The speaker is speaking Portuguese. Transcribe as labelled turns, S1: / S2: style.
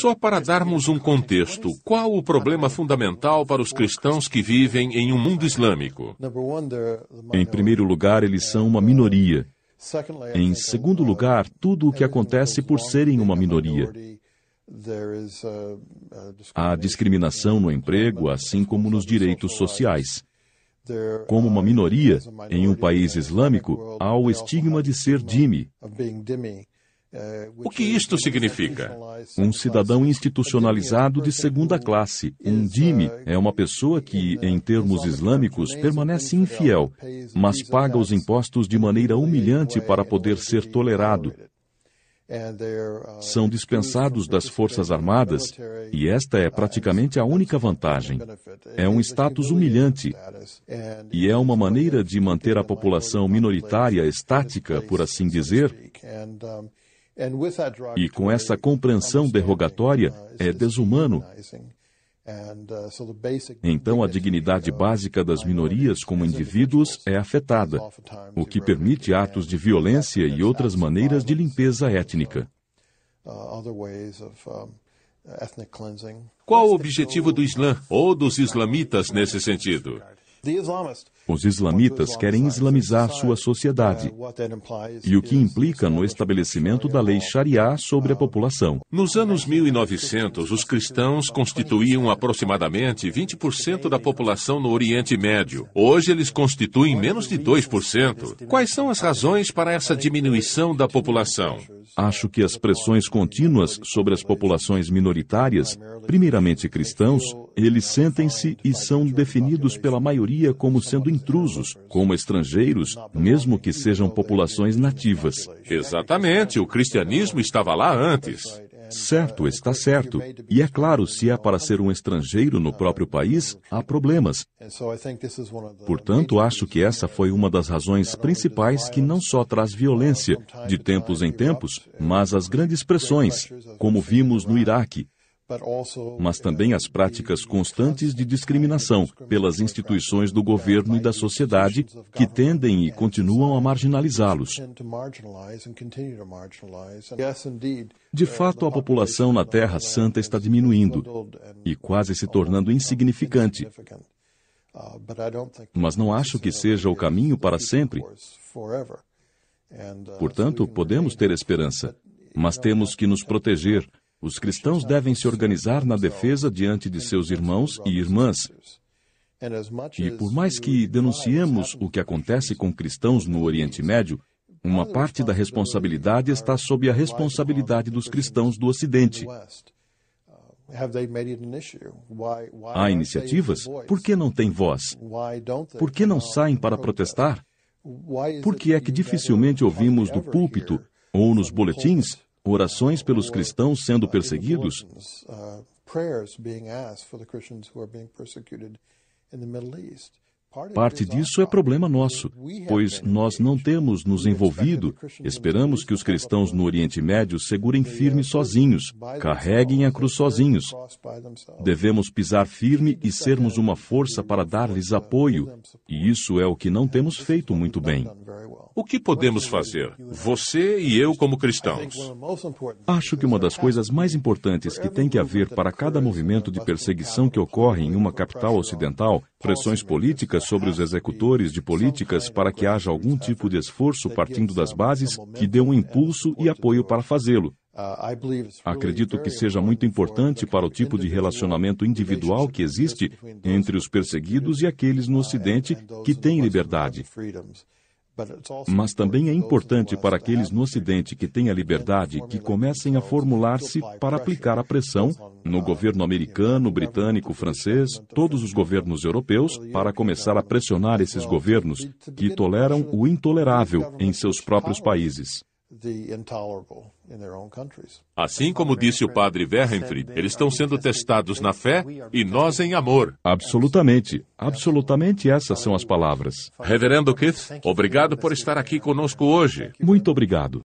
S1: Só para darmos um contexto, qual o problema fundamental para os cristãos que vivem
S2: em um mundo islâmico? Em primeiro lugar, eles são uma minoria. Em segundo lugar, tudo o que acontece por serem uma minoria. Há discriminação no emprego, assim como nos direitos sociais. Como uma minoria, em um país islâmico, há o estigma de
S3: ser dime. O que isto significa?
S2: Um cidadão institucionalizado de segunda classe, um dhimmi, uh, é uma pessoa que, em termos islâmicos, permanece infiel, mas paga os impostos de maneira humilhante para poder ser tolerado.
S3: Uh,
S2: São dispensados das Forças Armadas, e esta é uh, praticamente a única vantagem. É um status humilhante, e é uma maneira de manter a população minoritária estática, por assim dizer, e com essa compreensão derrogatória, uh, é desumano. Uh, então, a dignidade uh, básica das minorias como indivíduos é afetada, o que permite atos de violência e outras maneiras de limpeza étnica.
S1: Qual o objetivo do Islã ou dos islamitas nesse sentido?
S2: Os islamitas querem islamizar sua sociedade, e o que implica no estabelecimento da lei Sharia sobre a população.
S1: Nos anos 1900, os cristãos constituíam aproximadamente 20% da população no Oriente Médio. Hoje, eles constituem menos de 2%. Quais são as razões para essa diminuição da população?
S2: Acho que as pressões contínuas sobre as populações minoritárias, primeiramente cristãos, eles sentem-se e são definidos pela maioria como sendo intrusos, como estrangeiros, mesmo que sejam populações nativas. Exatamente, o cristianismo estava lá antes. Certo, está certo. E é claro, se é para ser um estrangeiro no próprio país, há problemas. Portanto, acho que essa foi uma das razões principais que não só traz violência, de tempos em tempos, mas as grandes pressões, como vimos no Iraque, mas também as práticas constantes de discriminação pelas instituições do governo e da sociedade que tendem e continuam a marginalizá-los. De fato, a população na Terra Santa está diminuindo e quase se tornando insignificante. Mas não acho que seja o caminho para sempre. Portanto, podemos ter esperança, mas temos que nos proteger os cristãos devem se organizar na defesa diante de seus irmãos e irmãs. E por mais que denunciemos o que acontece com cristãos no Oriente Médio, uma parte da responsabilidade está sob a responsabilidade dos cristãos do Ocidente.
S3: Há iniciativas?
S2: Por que não têm voz? Por que não saem para protestar? Por que é que dificilmente ouvimos do púlpito ou nos boletins orações pelos cristãos sendo perseguidos?
S3: Parte disso
S2: é problema nosso, pois nós não temos nos envolvido. Esperamos que os cristãos no Oriente Médio segurem firme sozinhos, carreguem a cruz sozinhos. Devemos pisar firme e sermos uma força para dar-lhes apoio, e isso é o que não temos feito muito bem.
S3: O
S1: que podemos fazer,
S2: você e eu como cristãos? Acho que uma das coisas mais importantes que tem que haver para cada movimento de perseguição que ocorre em uma capital ocidental, pressões políticas sobre os executores de políticas para que haja algum tipo de esforço partindo das bases que dê um impulso e apoio para fazê-lo. Acredito que seja muito importante para o tipo de relacionamento individual que existe entre os perseguidos e aqueles no Ocidente que têm liberdade. Mas também é importante para aqueles no Ocidente que têm a liberdade que comecem a formular-se para aplicar a pressão no governo americano, britânico, francês, todos os governos europeus, para começar a pressionar esses governos que toleram o intolerável em seus próprios países. Assim como disse o padre
S3: Werenfried,
S1: eles estão sendo testados na fé e nós em amor. Absolutamente, absolutamente
S2: essas são as palavras. Reverendo Keith, obrigado por estar aqui conosco hoje. Muito obrigado.